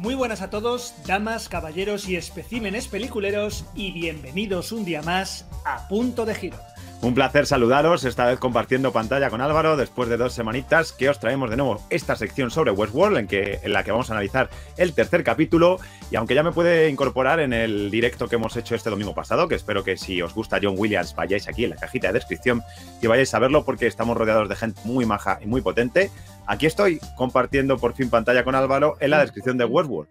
Muy buenas a todos, damas, caballeros y especímenes peliculeros, y bienvenidos un día más a Punto de Giro. Un placer saludaros, esta vez compartiendo pantalla con Álvaro, después de dos semanitas que os traemos de nuevo esta sección sobre Westworld, en, que, en la que vamos a analizar el tercer capítulo. Y aunque ya me puede incorporar en el directo que hemos hecho este domingo pasado, que espero que si os gusta John Williams vayáis aquí en la cajita de descripción y vayáis a verlo porque estamos rodeados de gente muy maja y muy potente. Aquí estoy compartiendo por fin pantalla con Álvaro en la mm. descripción de Westworld.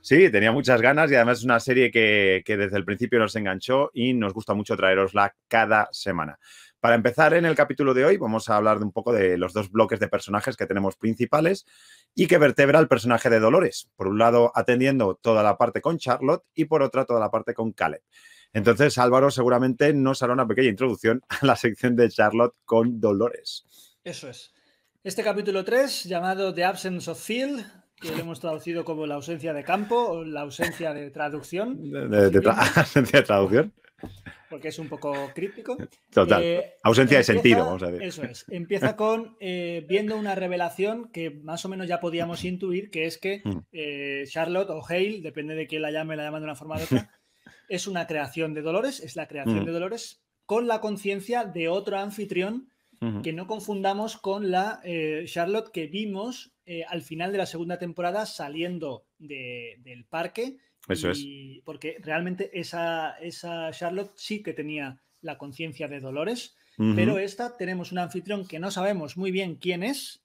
Sí, tenía muchas ganas y además es una serie que, desde el principio nos enganchó y nos gusta mucho traerosla cada semana. Para empezar, en el capítulo de hoy vamos a hablar de un poco de los dos bloques de personajes que tenemos principales y que vertebra el personaje de Dolores. Por un lado, atendiendo toda la parte con Charlotte y por otra, toda la parte con Caleb. Entonces, Álvaro seguramente nos hará una pequeña introducción a la sección de Charlotte con Dolores. Eso es. Este capítulo 3, llamado The Absence of Phil, que lo hemos traducido como la ausencia de campo o la ausencia de traducción. De, de, traducción. Porque es un poco críptico. Total. Eh, ausencia de sentido, vamos a decir. Eso es. Empieza con eh, viendo una revelación que más o menos ya podíamos intuir, que es que mm. eh, Charlotte o Hale, depende de quién la llame, la llaman de una forma u otra, es una creación de Dolores, es la creación mm. de Dolores con la conciencia de otro anfitrión que no confundamos con la Charlotte que vimos eh, al final de la segunda temporada saliendo del parque. Eso es. Porque realmente esa, esa Charlotte sí que tenía la conciencia de Dolores, pero esta tenemos un anfitrión que no sabemos muy bien quién es,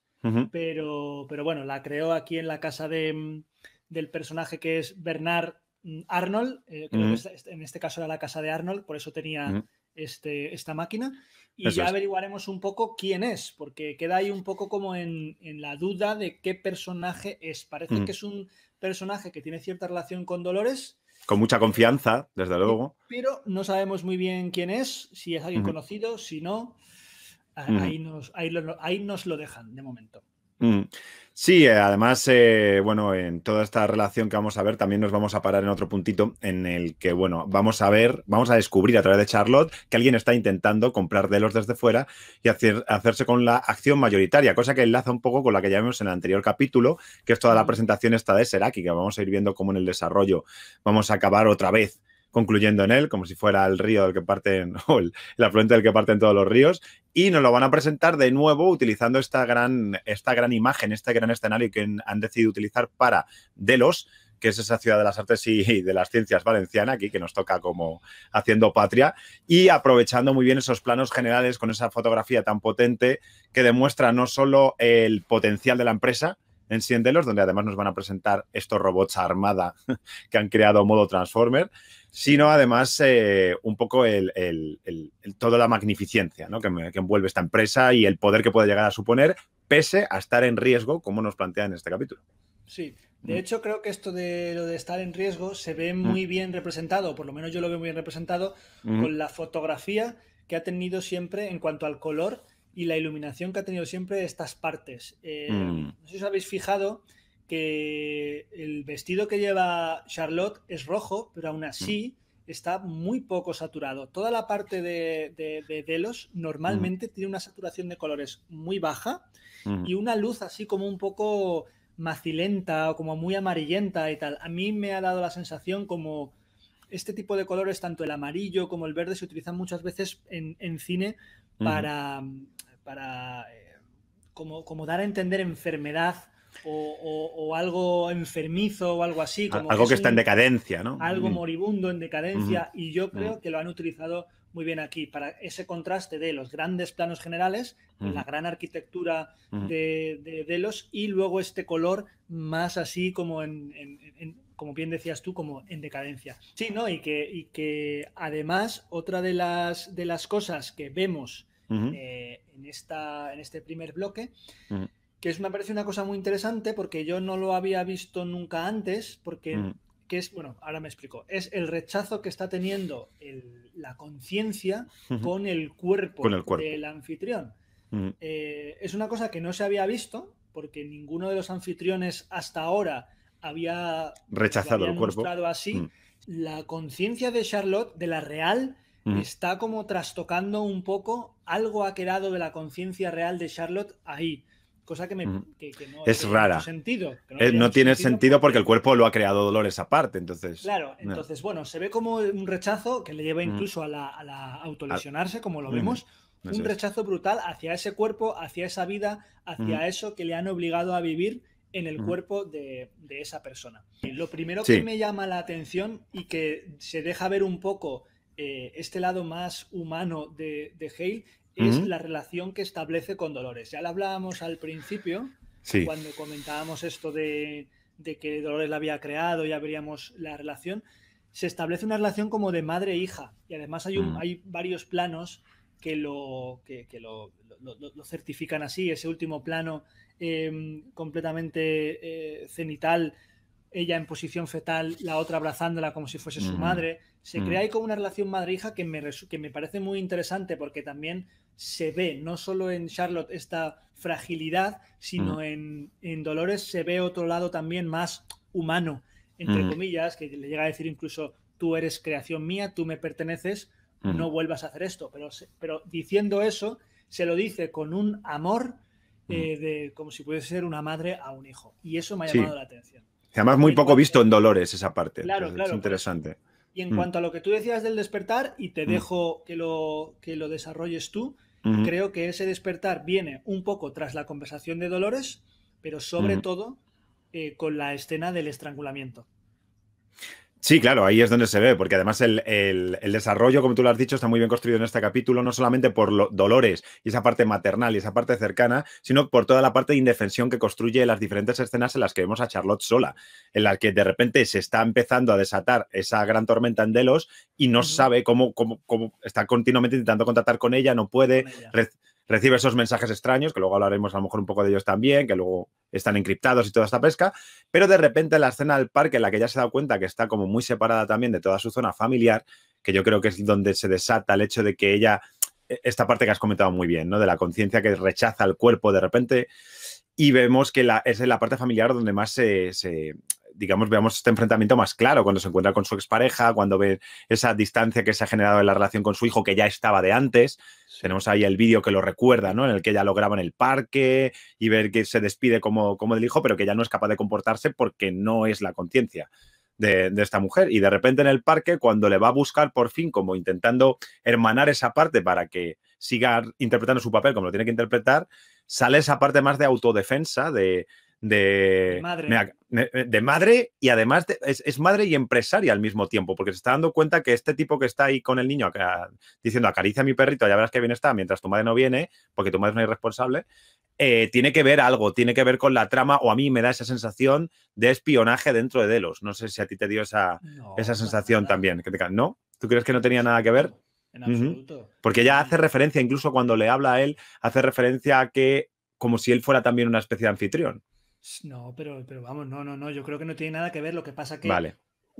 pero, pero bueno, la creó aquí en la casa de, mm, del personaje que es Bernard mm, Arnold, eh, que en este caso era la casa de Arnold, por eso tenía este, esta máquina y ya averiguaremos un poco quién es, porque queda ahí un poco como en, la duda de qué personaje es. Parece mm. que es un personaje que tiene cierta relación con Dolores. Con mucha confianza, desde luego. Pero no sabemos muy bien quién es, si es alguien conocido, si no. Ahí, nos, ahí nos lo dejan de momento. Mm. Sí, además, eh, bueno, en toda esta relación que vamos a ver, también nos vamos a parar en otro puntito en el que, bueno, vamos a ver, vamos a descubrir a través de Charlotte que alguien está intentando comprar Delos desde fuera y hacerse con la acción mayoritaria, cosa que enlaza un poco con la que ya vimos en el anterior capítulo, que es toda la presentación esta de Seraki, que vamos a ir viendo cómo en el desarrollo vamos a acabar otra vez concluyendo en él, como si fuera el río del que parten, o el, afluente del que parten todos los ríos, y nos lo van a presentar de nuevo utilizando esta gran, esta gran imagen, este gran escenario que han decidido utilizar para Delos, que es esa ciudad de las artes y de las ciencias valenciana, aquí que nos toca como haciendo patria, y aprovechando muy bien esos planos generales con esa fotografía tan potente que demuestra no solo el potencial de la empresa, en los donde además nos van a presentar estos robots armada que han creado modo Transformer, sino además eh, un poco el, toda la magnificencia que, envuelve esta empresa y el poder que puede llegar a suponer, pese a estar en riesgo, como nos plantea en este capítulo. Sí, de mm. hecho, creo que esto de lo de estar en riesgo se ve mm. muy bien representado, por lo menos yo lo veo muy bien representado, mm. con la fotografía que ha tenido siempre en cuanto al color y la iluminación que ha tenido siempre estas partes. Eh, mm. No sé si os habéis fijado que el vestido que lleva Charlotte es rojo, pero aún así mm. está muy poco saturado. Toda la parte de, de, Delos normalmente mm. tiene una saturación de colores muy baja y una luz así como un poco macilenta o como muy amarillenta y tal. A mí me ha dado la sensación como este tipo de colores, tanto el amarillo como el verde, se utilizan muchas veces en, cine para, para eh, como, dar a entender enfermedad o, algo enfermizo o algo así. algo que, está en decadencia, ¿no? Algo mm. moribundo en decadencia y yo mm. creo que lo han utilizado muy bien aquí para ese contraste de los grandes planos generales, la gran arquitectura de, los y luego este color más así como en, como bien decías tú, como en decadencia. Sí, ¿no? Y que, y que además otra de las, de las cosas que vemos eh, en, esta, en este primer bloque, que es, me parece una cosa muy interesante porque yo no lo había visto nunca antes, porque es, bueno, ahora me explico, es el rechazo que está teniendo la conciencia con el cuerpo del anfitrión. Eh, es una cosa que no se había visto porque ninguno de los anfitriones hasta ahora había rechazado el cuerpo así la conciencia de Charlotte, de la real Mm. está como trastocando un poco, algo ha quedado de la conciencia real de Charlotte ahí. Cosa que, mm. no es rara. sentido, no, eh, tiene sentido, porque, el cuerpo lo ha creado Dolores aparte, entonces. Claro, entonces, bueno, se ve como un rechazo que le lleva mm. incluso a la, autolesionarse, como lo vemos, un rechazo brutal hacia ese cuerpo, hacia esa vida, hacia eso que le han obligado a vivir en el cuerpo de, esa persona. Lo primero que me llama la atención y que se deja ver un poco eh, este lado más humano de, Hale es la relación que establece con Dolores. Ya la hablábamos al principio, cuando comentábamos esto de, que Dolores la había creado, ya veríamos la relación. Se establece una relación como de madre e hija. Y además hay, mm. varios planos que, lo, que, lo, certifican así. Ese último plano em, completamente eh, cenital, ella en posición fetal, la otra abrazándola como si fuese su madre se mm. crea ahí como una relación madre-hija que me, que me parece muy interesante porque también se ve no solo en Charlotte esta fragilidad, sino mm. en, Dolores se ve otro lado también más humano, entre mm. comillas, que le llega a decir incluso, tú eres creación mía, tú me perteneces, no vuelvas a hacer esto. Pero, pero diciendo eso, se lo dice con un amor eh, de, como si pudiese ser una madre a un hijo. Y eso me ha llamado la atención. Además, muy poco visto en Dolores esa parte. Es pues interesante. Y en mm. cuanto a lo que tú decías del despertar, y te mm. dejo que lo, que lo desarrolles tú, creo que ese despertar viene un poco tras la conversación de Dolores, pero sobre todo eh, con la escena del estrangulamiento. Sí, claro, ahí es donde se ve, porque además el, desarrollo, como tú lo has dicho, está muy bien construido en este capítulo, no solamente por los Dolores y esa parte maternal y esa parte cercana, sino por toda la parte de indefensión que construye las diferentes escenas en las que vemos a Charlotte sola, en las que de repente se está empezando a desatar esa gran tormenta en Delos y no sabe cómo, cómo, está continuamente intentando contactar con ella, no puede recibe esos mensajes extraños, que luego hablaremos a lo mejor un poco de ellos también, que luego están encriptados y toda esta pesca, pero de repente la escena del parque en la que ya se da cuenta que está como muy separada también de toda su zona familiar, que yo creo que es donde se desata el hecho de que ella, e, esta parte que has comentado muy bien, ¿no? De la conciencia que rechaza el cuerpo de repente y vemos que es en la parte familiar donde más se, digamos, veamos este enfrentamiento más claro cuando se encuentra con su expareja, cuando ve esa distancia que se ha generado en la relación con su hijo que ya estaba de antes. Tenemos ahí el vídeo que lo recuerda, ¿no? En el que ella lo graba en el parque y ver que se despide como, como del hijo, pero que ya no es capaz de comportarse porque no es la conciencia. De, de, esta mujer. Y de repente en el parque, cuando le va a buscar por fin, como intentando hermanar esa parte para que siga interpretando su papel como lo tiene que interpretar, sale esa parte más de autodefensa, de, eh, de madre, y además es, madre y empresaria al mismo tiempo, porque se está dando cuenta que este tipo que está ahí con el niño diciendo acaricia a mi perrito, ya verás que bien está, mientras tu madre no viene, porque tu madre es una irresponsable, eh, tiene que ver algo, tiene que ver con la trama, o a mí me da esa sensación de espionaje dentro de Delos. No sé si a ti te dio esa, esa sensación también. Que te, ¿No? ¿Tú crees que no tenía nada que ver? Porque ella hace mm. referencia, incluso cuando le habla a él, hace referencia a que como si él fuera también una especie de anfitrión. No, pero, pero vamos, no, no, no. Yo creo que no tiene nada que ver. Lo que pasa que. Vale.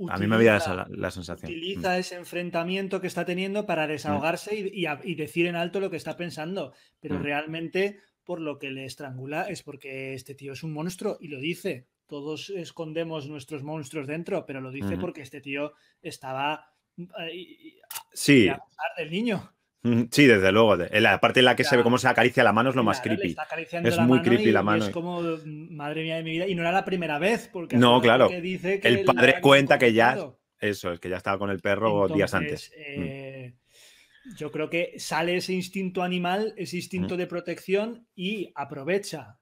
a mí me había dado la, sensación. Utiliza mm. ese enfrentamiento que está teniendo para mm. desahogarse y, decir en alto lo que está pensando. Pero mm. realmente, por lo que le estrangula es porque este tío es un monstruo y lo dice. Todos escondemos nuestros monstruos dentro, pero lo dice porque este tío estaba. Ah, sí. Del niño. Sí, desde luego. La parte en la que se ve cómo se acaricia la mano es lo más creepy. es muy creepy la mano. es como, madre mía de mi vida. Y no era la primera vez, porque. No, claro. dice el padre cuenta que ya. Eso, es que ya estaba con el perro días antes. Mm. Eh, yo creo que sale ese instinto animal, ese instinto de protección y aprovecha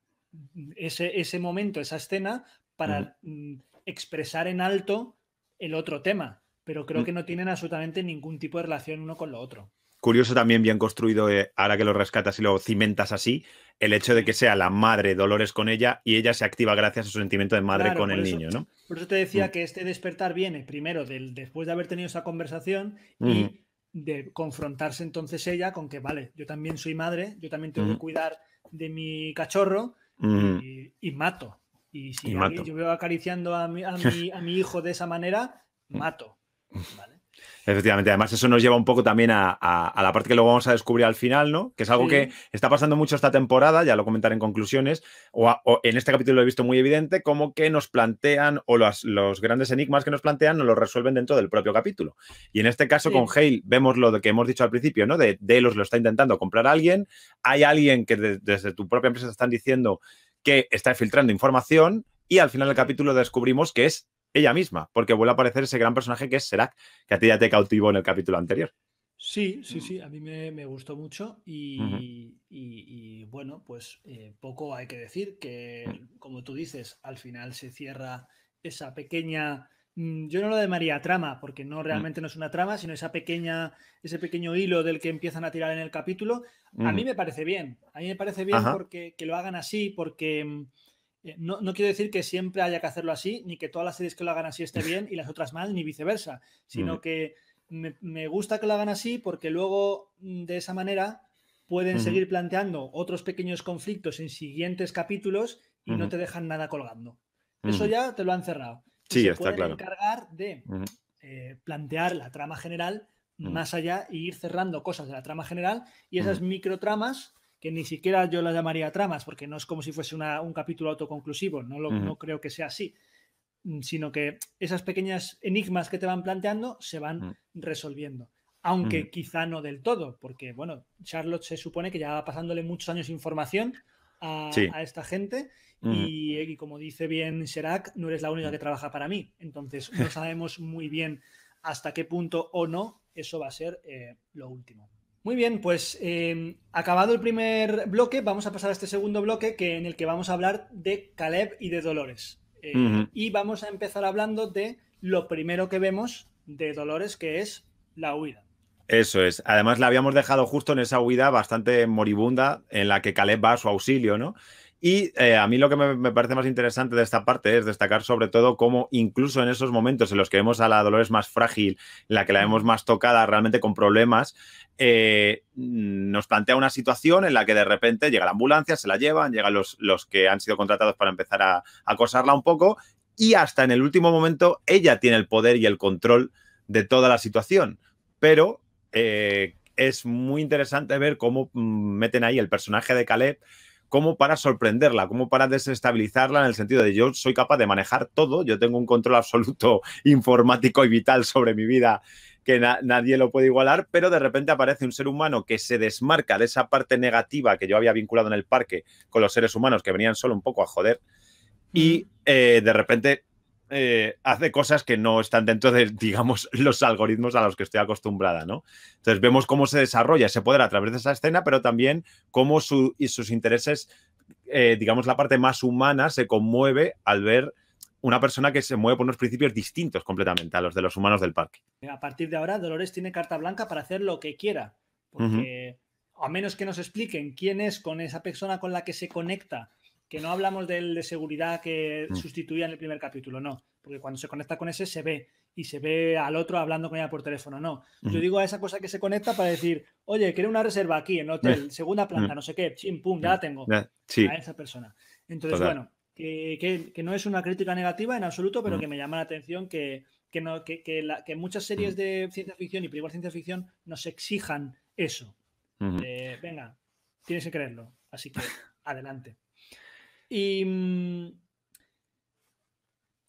ese, momento, esa escena, para mm, expresar en alto el otro tema. Pero creo mm. que no tienen absolutamente ningún tipo de relación uno con lo otro curioso también bien construido, eh, ahora que lo rescatas y lo cimentas así, el hecho de que sea la madre Dolores con ella y ella se activa gracias a su sentimiento de madre con el niño, ¿no? Por eso te decía mm. que este despertar viene primero del, después de haber tenido esa conversación y de confrontarse entonces ella con que, vale, yo también soy madre, yo también tengo que cuidar de mi cachorro y, mato. Y si yo veo acariciando a mi, a mi hijo de esa manera, mm. mato. Vale. Efectivamente, además eso nos lleva un poco también a, la parte que luego vamos a descubrir al final, ¿no? Que es algo que está pasando mucho esta temporada, ya lo comentaré en conclusiones, o, en este capítulo lo he visto muy evidente, como que nos plantean o los, los grandes enigmas que nos plantean nos los resuelven dentro del propio capítulo. Y en este caso con Hale vemos lo que hemos dicho al principio, ¿no? De os lo está intentando comprar a alguien, hay alguien que desde tu propia empresa están diciendo que está filtrando información, y al final del capítulo descubrimos que es ella misma, porque vuelve a aparecer ese gran personaje que es Serac, que a ti ya te cautivó en el capítulo anterior. Sí, sí, sí, a mí me, gustó mucho y, bueno, pues eh, poco hay que decir que, como tú dices, al final se cierra esa pequeña, mm, yo no lo llamaría trama, porque no mm. realmente no es una trama, sino esa pequeña, ese pequeño hilo del que empiezan a tirar en el capítulo. A mí mm. me parece bien, a mí me parece bien porque que lo hagan así, porque eh, no, quiero decir que siempre haya que hacerlo así, ni que todas las series que lo hagan así esté bien y las otras mal, ni viceversa, sino que me, gusta que lo hagan así porque luego mm, de esa manera pueden seguir planteando otros pequeños conflictos en siguientes capítulos y no te dejan nada colgando. Eso ya te lo han cerrado. Sí, está claro. encargar de eh, plantear la trama general más allá e ir cerrando cosas de la trama general y esas microtramas que ni siquiera yo la llamaría tramas, porque no es como si fuese un capítulo autoconclusivo, no, lo, creo que sea así, mm, sino que esas pequeñas enigmas que te van planteando se van mm. resolviendo, aunque quizá no del todo, porque bueno, Charlotte se supone que ya va pasándole muchos años información a, esta gente y, y, como dice bien Serac, no eres la única que trabaja para mí, entonces no sabemos muy bien hasta qué punto o no eso va a ser eh, lo último. Muy bien, pues em, acabado el primer bloque, vamos a pasar a este segundo bloque que, en el que vamos a hablar de Caleb y de Dolores. Eh, y vamos a empezar hablando de lo primero que vemos de Dolores, que es la huida. Eso es. Además, la habíamos dejado justo en esa huida bastante moribunda en la que Caleb va a su auxilio, ¿no? Y eh, a mí lo que me, parece más interesante de esta parte es destacar sobre todo cómo incluso en esos momentos en los que vemos a la Dolores más frágil, la que la vemos más tocada, realmente con problemas, eh, nos plantea una situación en la que de repente llega la ambulancia, se la llevan, llegan los, los que han sido contratados para empezar a, acosarla un poco y hasta en el último momento ella tiene el poder y el control de toda la situación. Pero... Eh, es muy interesante ver cómo mm, meten ahí el personaje de Caleb, como para sorprenderla, como para desestabilizarla en el sentido de yo soy capaz de manejar todo, yo tengo un control absoluto informático y vital sobre mi vida que nadie lo puede igualar, pero de repente aparece un ser humano que se desmarca de esa parte negativa que yo había vinculado en el parque con los seres humanos que venían solo un poco a joder y mm. eh, de repente eh, hace cosas que no están dentro de, digamos, los algoritmos a los que estoy acostumbrada, ¿no? Entonces vemos cómo se desarrolla ese poder a través de esa escena, pero también cómo y sus intereses, eh, digamos, la parte más humana se conmueve al ver una persona que se mueve por unos principios distintos completamente a los de los humanos del parque. Eh, a partir de ahora, Dolores tiene carta blanca para hacer lo que quiera, porque a menos que nos expliquen quién es con esa persona con la que se conecta que no hablamos del de seguridad que mm. sustituía en el primer capítulo, no, porque cuando se conecta con ese se ve y se ve al otro hablando con ella por teléfono, no. Yo digo a esa cosa que se conecta para decir, oye, quiero una reserva aquí en hotel, segunda planta, mm. no sé qué, chim, pum, ya la tengo. A esa persona. Entonces, bueno, que, no es una crítica negativa en absoluto, pero mm. que me llama la atención que, no, que, muchas series de ciencia ficción y primer ciencia ficción nos exijan eso. Eh, venga, tienes que creerlo. Así que adelante. Y mm,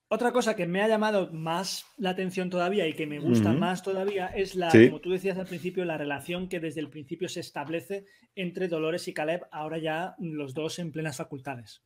otra cosa que me ha llamado más la atención todavía y que me gusta más todavía es la, como tú decías al principio, la relación que desde el principio se establece entre Dolores y Caleb, ahora ya los dos en plenas facultades.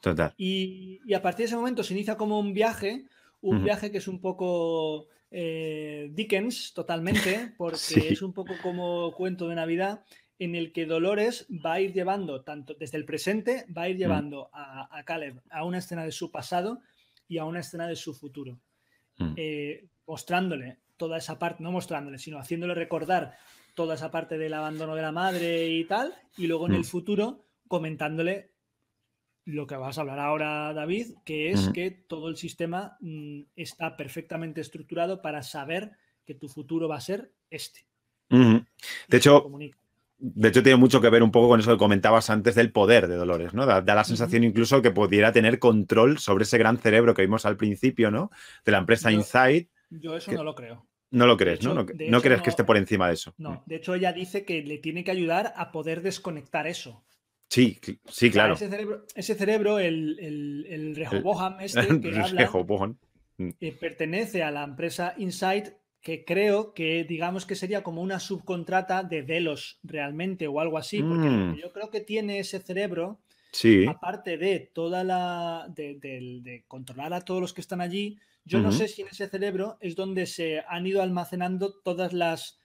Total. Y, a partir de ese momento se inicia como un viaje, un viaje que es un poco eh, Dickens totalmente, porque es un poco como cuento de Navidad, en el que Dolores va a ir llevando, tanto desde el presente, va a ir mm. llevando a, Caleb a una escena de su pasado y a una escena de su futuro, mm. eh, mostrándole toda esa parte, no mostrándole, sino haciéndole recordar toda esa parte del abandono de la madre y tal, y luego en el mm. futuro comentándole lo que vas a hablar ahora, David, que es que todo el sistema está perfectamente estructurado para saber que tu futuro va a ser este. Mm-hmm. De hecho, de hecho, tiene mucho que ver un poco con eso que comentabas antes del poder de Dolores, ¿no? Da, la sensación incluso que pudiera tener control sobre ese gran cerebro que vimos al principio, ¿no? De la empresa Insight. Yo eso no lo creo. No lo crees, ¿no? No, crees que esté por encima de eso. No, mm. de hecho ella dice que le tiene que ayudar a poder desconectar eso. Sí, sí, claro. ese, cerebro, el, el, el este que habla, mm. eh, pertenece a la empresa Insight que creo que digamos que sería como una subcontrata de Delos realmente o algo así, porque mm. yo creo que tiene ese cerebro, aparte de toda la de, controlar a todos los que están allí, yo no sé si en ese cerebro es donde se han ido almacenando todas las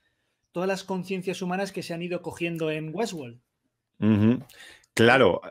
todas las conciencias humanas que se han ido cogiendo en Westworld. Claro,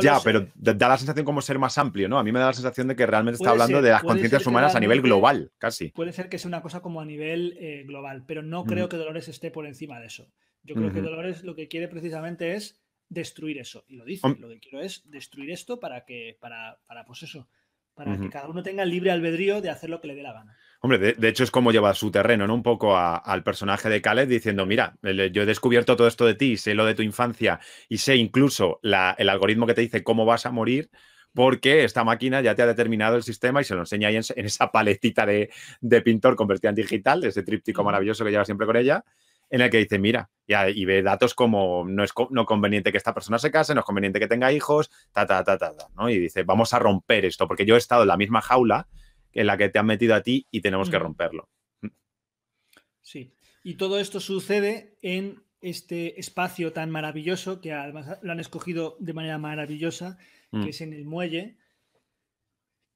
ya, pero da la sensación como ser más amplio, ¿no? A mí me da la sensación de que realmente está hablando de las conciencias humanas a nivel global, casi. Puede ser que sea una cosa como a nivel eh, global, pero no creo que Dolores esté por encima de eso. Yo creo que Dolores lo que quiere precisamente es destruir eso. Y lo dice, lo que quiero es destruir esto para que, para, para pues eso, para que cada uno tenga libre albedrío de hacer lo que le dé la gana. Hombre, de, hecho es como lleva su terreno, ¿no? Un poco al personaje de Khaled diciendo, mira, eh, yo he descubierto todo esto de ti, sé lo de tu infancia y sé incluso el algoritmo que te dice cómo vas a morir, porque esta máquina ya te ha determinado el sistema y se lo enseña ahí en, esa paletita de, pintor convertida en digital, ese tríptico maravilloso que lleva siempre con ella, en el que dice, mira, y, y ve datos como no es no conveniente que esta persona se case, no es conveniente que tenga hijos, ta, ta, ta, ta, ta, ¿no? Y dice, vamos a romper esto, porque yo he estado en la misma jaula en la que te han metido a ti y tenemos que mm. romperlo. Sí, y todo esto sucede en este espacio tan maravilloso que además lo han escogido de manera maravillosa, que mm. es en el muelle,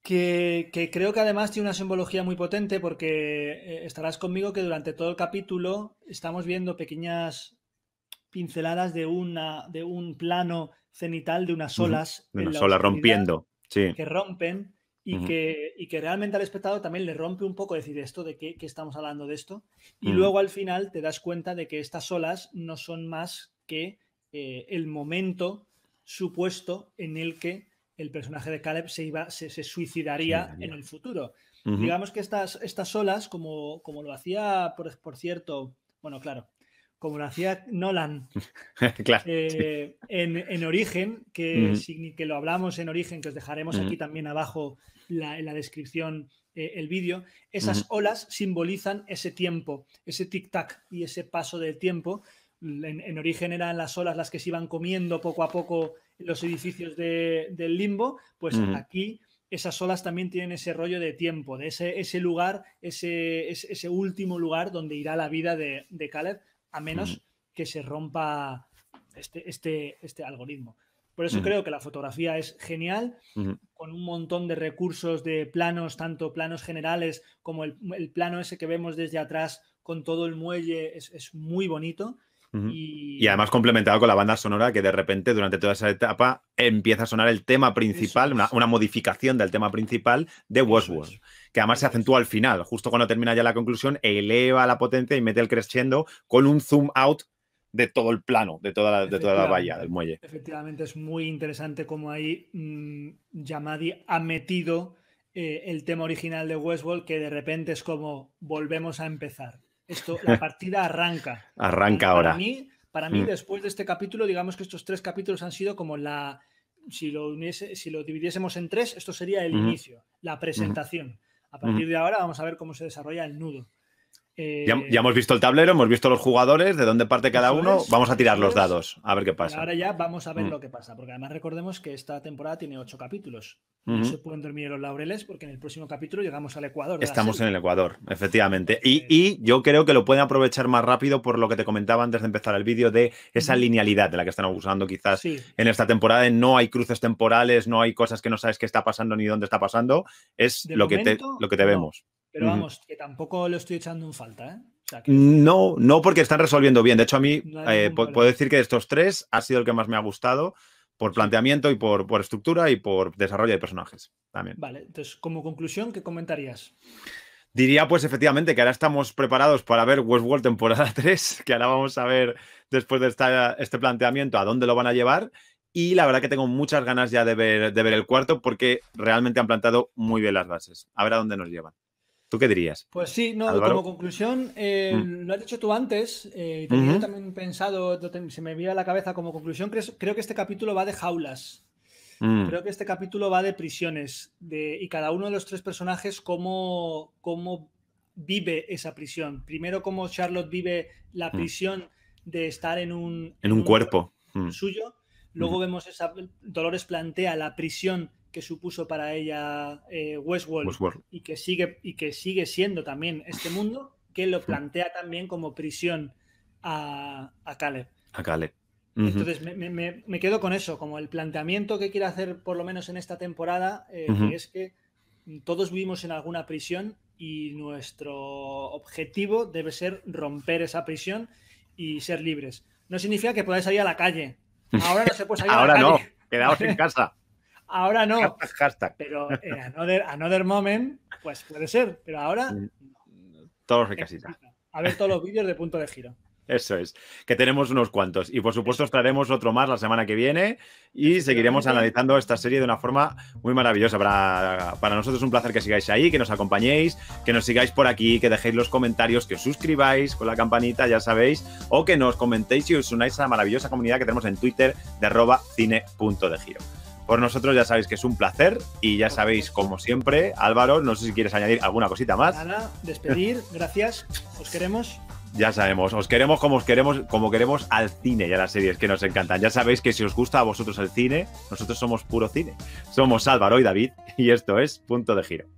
que, creo que además tiene una simbología muy potente porque eh, estarás conmigo que durante todo el capítulo estamos viendo pequeñas pinceladas de, una, de un plano cenital de unas olas. De unas olas rompiendo, sí. Que rompen y, que, realmente al espectador también le rompe un poco decir esto, de qué, estamos hablando de esto. Y mm. luego al final te das cuenta de que estas olas no son más que eh, el momento supuesto en el que el personaje de Caleb se, iba, se, suicidaría en el futuro. Digamos que estas, estas olas, como, como lo hacía, por, por cierto, bueno, claro, como lo hacía Nolan eh, en, Origen, que, que lo hablamos en Origen, que os dejaremos aquí también abajo en la descripción eh, el vídeo, esas olas simbolizan ese tiempo, ese tic-tac y ese paso del tiempo. Mm, en, Origen eran las olas las que se iban comiendo poco a poco los edificios del limbo, pues aquí esas olas también tienen ese rollo de tiempo, de ese, ese lugar, ese, ese, último lugar donde irá la vida de, de Caleb, a menos mm. que se rompa este, este, este algoritmo. Por eso mm. creo que la fotografía es genial, con un montón de recursos de planos, tanto planos generales como el, el, plano ese que vemos desde atrás con todo el muelle, es, es muy bonito. Y... además complementado con la banda sonora que de repente durante toda esa etapa empieza a sonar el tema principal, una, una, modificación del tema principal de Westworld que además se acentúa al final, justo cuando termina ya la conclusión, eleva la potencia y mete el crescendo con un zoom out de todo el plano, de toda la, de valla del muelle. Efectivamente, es muy interesante cómo ahí mm, Yamadi ha metido eh, el tema original de Westworld, que de repente es como volvemos a empezar. Esto, la partida arranca. arranca ahora. Mí, para mí, mm. después de este capítulo, digamos que estos tres capítulos han sido como la. Si lo, si lo dividiésemos en tres, esto sería el inicio, la presentación. A partir de ahora vamos a ver cómo se desarrolla el nudo. Eh, ya, hemos visto el tablero, hemos visto los jugadores, de dónde parte cada uno. Vamos a tirar los dados, a ver qué pasa. Ahora ya vamos a ver mm. lo que pasa, porque además recordemos que esta temporada tiene ocho capítulos. No se pueden dormir los laureles porque en el próximo capítulo llegamos al Ecuador. Estamos en el Ecuador, efectivamente. Y, yo creo que lo pueden aprovechar más rápido por lo que te comentaba antes de empezar el vídeo de esa linealidad de la que están abusando quizás en esta temporada. No hay cruces temporales, no hay cosas que no sabes qué está pasando ni dónde está pasando. Es lo, que te, lo que te vemos. Pero vamos, que tampoco lo estoy echando en falta, ¿eh? Mm, no, no porque están resolviendo bien. De hecho, a mí eh, puedo decir que de estos tres ha sido el que más me ha gustado por planteamiento y por, estructura y por desarrollo de personajes también. Vale, entonces, como conclusión, ¿qué comentarías? Diría pues efectivamente que ahora estamos preparados para ver Westworld temporada 3, que ahora vamos a ver después de este planteamiento a dónde lo van a llevar. Y la verdad que tengo muchas ganas ya de ver, de ver el cuarto porque realmente han plantado muy bien las bases. A ver a dónde nos llevan. ¿Tú qué dirías? Pues sí, no, como conclusión, eh, mm. lo has dicho tú antes, eh, también pensado, se me vía a la cabeza como conclusión, creo, que este capítulo va de jaulas. Mm. Creo que este capítulo va de prisiones y cada uno de los tres personajes cómo, cómo vive esa prisión. Primero cómo Charlotte vive la mm. prisión de estar en un... En, un, cuerpo suyo. Luego vemos esa... Dolores plantea la prisión que supuso para ella eh, Westworld, Y, que sigue, y que sigue siendo también este mundo, que lo plantea también como prisión a, Caleb. A Caleb. Entonces me, quedo con eso, como el planteamiento que quiero hacer por lo menos en esta temporada, eh, es que todos vivimos en alguna prisión y nuestro objetivo debe ser romper esa prisión y ser libres. No significa que podáis salir a la calle. Ahora no se puede salir a la calle. no, quedaos en casa. Ahora no. Hashtag, Pero en eh, another, moment, pues puede ser, pero ahora. Todos de A ver todos los vídeos de punto de giro. Eso es, que tenemos unos cuantos. Y por supuesto os traeremos otro más la semana que viene y seguiremos analizando esta serie de una forma muy maravillosa. Para, para nosotros es un placer que sigáis ahí, que nos acompañéis, que nos sigáis por aquí, que dejéis los comentarios, que os suscribáis con la campanita, ya sabéis, o que nos comentéis y os unáis a la maravillosa comunidad que tenemos en Twitter de arroba cine punto de giro. Por nosotros ya sabéis que es un placer y ya sabéis, como siempre, Álvaro, no sé si quieres añadir alguna cosita más. Nada, despedir, gracias, os queremos. Ya sabemos, os queremos como os queremos, como queremos al cine y a las series que nos encantan. Ya sabéis que si os gusta a vosotros el cine, nosotros somos puro cine. Somos Álvaro y David, y esto es Punto de Giro.